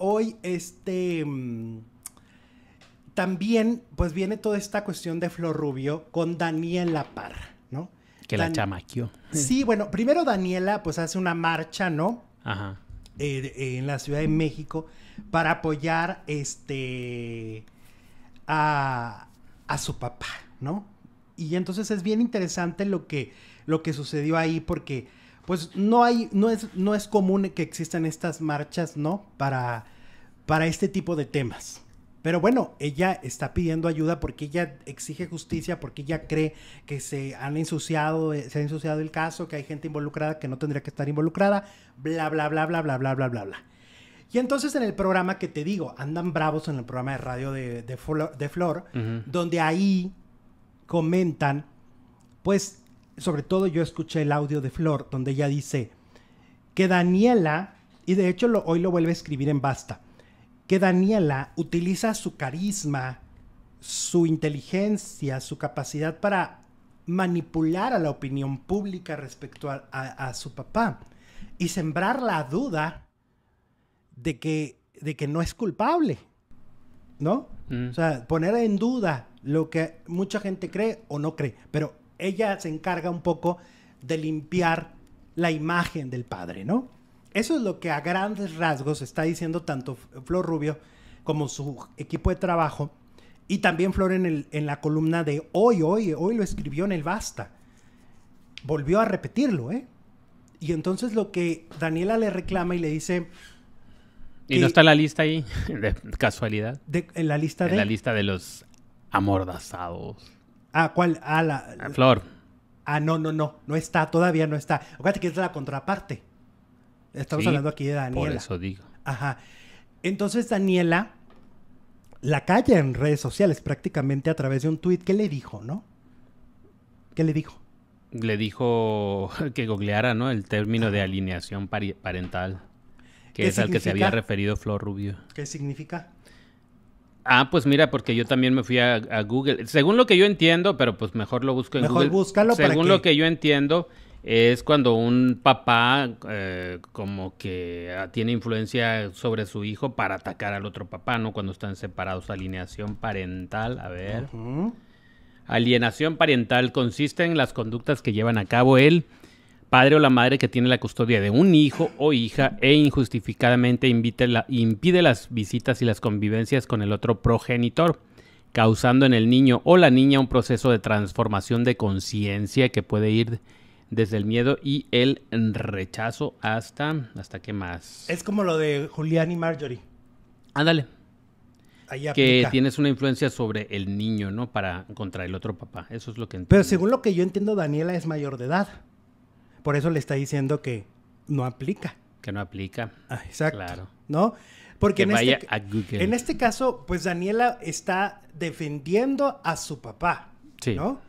hoy, este... Mm, también, pues viene toda esta cuestión de Flor Rubio con Daniela Parra, ¿no? Que la chamaqueó. Sí, bueno, primero Daniela, pues hace una marcha, ¿no? Ajá. Eh, en la Ciudad de México para apoyar este a, su papá, ¿no? Y entonces es bien interesante lo que, lo que sucedió ahí porque pues no hay, no es, no es común que existan estas marchas, ¿no? Para, para este tipo de temas. Pero bueno, ella está pidiendo ayuda porque ella exige justicia, porque ella cree que se han ensuciado, eh, se ha ensuciado el caso, que hay gente involucrada que no tendría que estar involucrada, bla, bla, bla, bla, bla, bla, bla, bla, bla. Y entonces en el programa que te digo, andan bravos en el programa de radio de, de Flor, donde ahí comentan, pues sobre todo yo escuché el audio de Flor, donde ella dice que Daniela, y de hecho hoy lo vuelve a escribir en Basta, que Daniela utiliza su carisma, su inteligencia, su capacidad para manipular a la opinión pública respecto a, su papá y sembrar la duda de que, de que no es culpable, ¿no? Mm. O sea, poner en duda lo que mucha gente cree o no cree, pero ella se encarga un poco de limpiar la imagen del padre, ¿no? Eso es lo que a grandes rasgos está diciendo tanto Flor Rubio como su equipo de trabajo y también Flor en, el, en la columna de hoy, hoy, hoy lo escribió en el Basta. Volvió a repetirlo, ¿eh? Y entonces lo que Daniela le reclama y le dice... ¿Y no está la lista ahí? De casualidad. en la lista de... En la lista de los amordazados. Ah, ¿cuál? Ah, la, flor. Ah, no, no, no. No está, todavía no está. Acuérdate que es la contraparte. Estamos hablando aquí de Daniela. Por eso digo. Ajá. Entonces Daniela la calla en redes sociales prácticamente a través de un tuit. ¿Qué le dijo, no? ¿Qué le dijo? Le dijo que googleara, ¿no? El término de alineación parental, que es al que se había referido Flor Rubio. ¿Qué significa? Ah, pues mira, porque yo también me fui a, Google. Según lo que yo entiendo, pero pues mejor lo busco en mejor Google. Búscalo Según lo que... yo entiendo, es cuando un papá eh, como que ah, tiene influencia sobre su hijo para atacar al otro papá, ¿no? Cuando están separados. Alineación parental, a ver. Alienación parental consiste en las conductas que llevan a cabo él padre o la madre que tiene la custodia de un hijo o hija e injustificadamente impide las visitas y las convivencias con el otro progenitor, causando en el niño o la niña un proceso de transformación de conciencia que puede ir desde el miedo y el rechazo hasta hasta qué más. Es como lo de Julián y Marjorie. Ándale. que tienes una influencia sobre el niño, ¿no? Para contra el otro papá. Eso es lo que entiendo. Pero según lo que yo entiendo, Daniela es mayor de edad. Por eso le está diciendo que no aplica. Que no aplica. Ah, exacto. Claro. ¿No? Porque en, este, en este caso, pues Daniela está defendiendo a su papá. Sí. ¿No?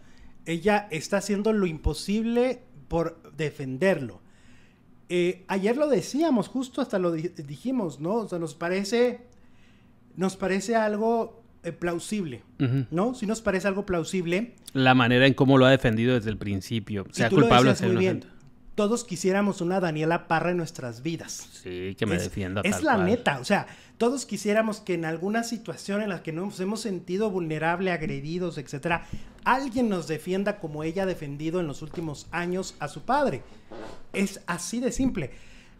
Ella está haciendo lo imposible por defenderlo. Eh, ayer lo decíamos, justo hasta lo dijimos, ¿no? O sea, nos parece, nos parece algo eh, plausible, ¿no? Si nos parece algo plausible. La manera en cómo lo ha defendido desde el principio, sea culpable o sea inocente todos quisiéramos una Daniela Parra en nuestras vidas. Sí, que me defienda. Es la neta, o sea, todos quisiéramos que en alguna situación en la que nos hemos sentido vulnerable, agredidos, etcétera, alguien nos defienda como ella ha defendido en los últimos años a su padre. Es así de simple.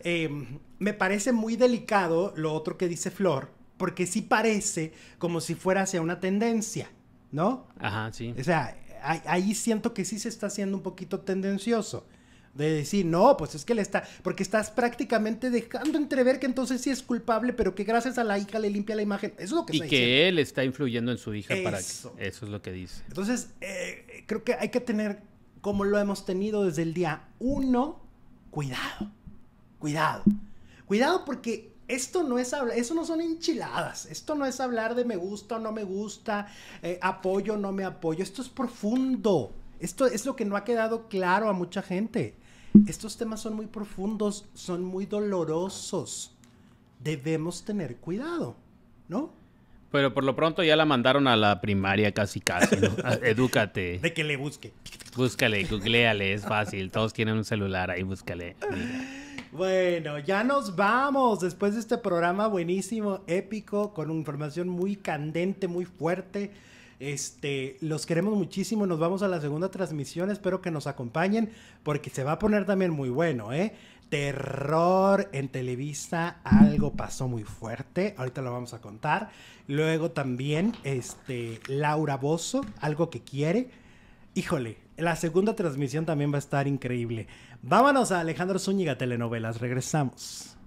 Em, me parece muy delicado lo otro que dice Flor, porque sí parece como si fuera hacia una tendencia, ¿no? Ajá, sí. O sea, ahí siento que sí se está haciendo un poquito tendencioso. De decir, no, pues es que le está, porque estás prácticamente dejando entrever que entonces sí es culpable, pero que gracias a la hija le limpia la imagen. Eso es lo que Y que él está influyendo en su hija para que. Eso es lo que dice. Entonces, eh, creo que hay que tener, como lo hemos tenido desde el día uno, cuidado. Cuidado. Cuidado porque esto no es hablar, eso no son enchiladas, esto no es hablar de me gusta o no me gusta, eh, apoyo o no me apoyo, esto es profundo, esto es lo que no ha quedado claro a mucha gente. Estos temas son muy profundos, son muy dolorosos. Debemos tener cuidado, ¿no? Pero por lo pronto ya la mandaron a la primaria casi casi, ¿no? Edúcate. De que le busque. Búscale, googleale, es fácil. Todos tienen un celular, ahí búscale. Bueno, ya nos vamos después de este programa buenísimo, épico, con información muy candente, muy fuerte. Este, los queremos muchísimo. Nos vamos a la segunda transmisión. Espero que nos acompañen porque se va a poner también muy bueno, ¿eh? Terror en Televisa, algo pasó muy fuerte, ahorita lo vamos a contar. Luego también, este, Laura Bozo, algo que quiere. Híjole, la segunda transmisión también va a estar increíble. Vámonos a Alejandro Zúñiga Telenovelas, regresamos.